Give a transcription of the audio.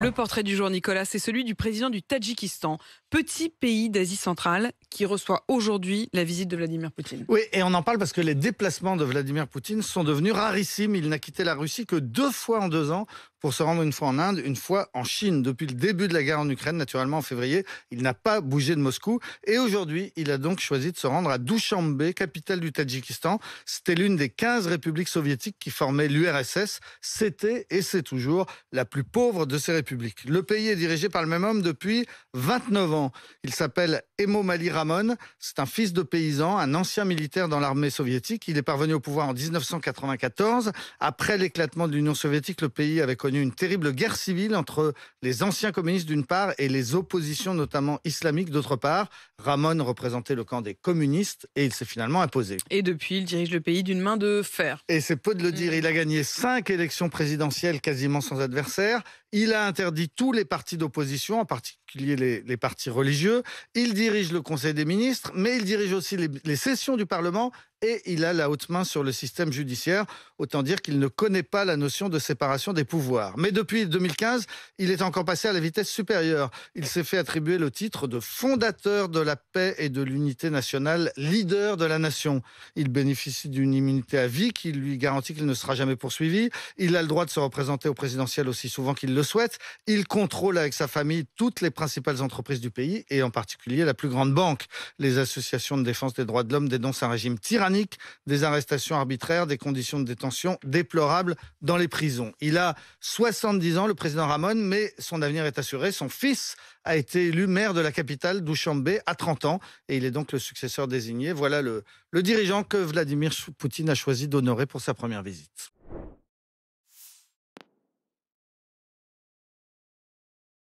Le portrait du jour, Nicolas, c'est celui du président du Tadjikistan, petit pays d'Asie centrale qui reçoit aujourd'hui la visite de Vladimir Poutine. Oui, et on en parle parce que les déplacements de Vladimir Poutine sont devenus rarissimes. Il n'a quitté la Russie que deux fois en deux ans pour se rendre une fois en Inde, une fois en Chine. Depuis le début de la guerre en Ukraine, naturellement en février, il n'a pas bougé de Moscou. Et aujourd'hui, il a donc choisi de se rendre à Dushanbe, capitale du Tadjikistan. C'était l'une des 15 républiques soviétiques qui formaient l'URSS. C'était et c'est toujours la plus pauvre de ces républiques le pays est dirigé par le même homme depuis 29 ans. Il s'appelle Emo Mali Ramon. C'est un fils de paysan, un ancien militaire dans l'armée soviétique. Il est parvenu au pouvoir en 1994. Après l'éclatement de l'Union soviétique, le pays avait connu une terrible guerre civile entre les anciens communistes d'une part et les oppositions, notamment islamiques, d'autre part. Ramon représentait le camp des communistes et il s'est finalement imposé. Et depuis, il dirige le pays d'une main de fer. Et c'est peu de le dire, mm. il a gagné cinq élections présidentielles quasiment sans adversaire. Il a interdit tous les partis d'opposition, en partie y les, les, partis religieux. Il dirige le Conseil des ministres, mais il dirige aussi les, les sessions du Parlement et il a la haute main sur le système judiciaire. Autant dire qu'il ne connaît pas la notion de séparation des pouvoirs. Mais depuis 2015, il est encore passé à la vitesse supérieure. Il s'est fait attribuer le titre de fondateur de la paix et de l'unité nationale, leader de la nation. Il bénéficie d'une immunité à vie qui lui garantit qu'il ne sera jamais poursuivi. Il a le droit de se représenter au présidentiel aussi souvent qu'il le souhaite. Il contrôle avec sa famille toutes les principales entreprises du pays et en particulier la plus grande banque. Les associations de défense des droits de l'homme dénoncent un régime tyrannique, des arrestations arbitraires, des conditions de détention déplorables dans les prisons. Il a 70 ans, le président Ramon, mais son avenir est assuré. Son fils a été élu maire de la capitale Douchambé à 30 ans et il est donc le successeur désigné. Voilà le dirigeant que Vladimir Poutine a choisi d'honorer pour sa première visite.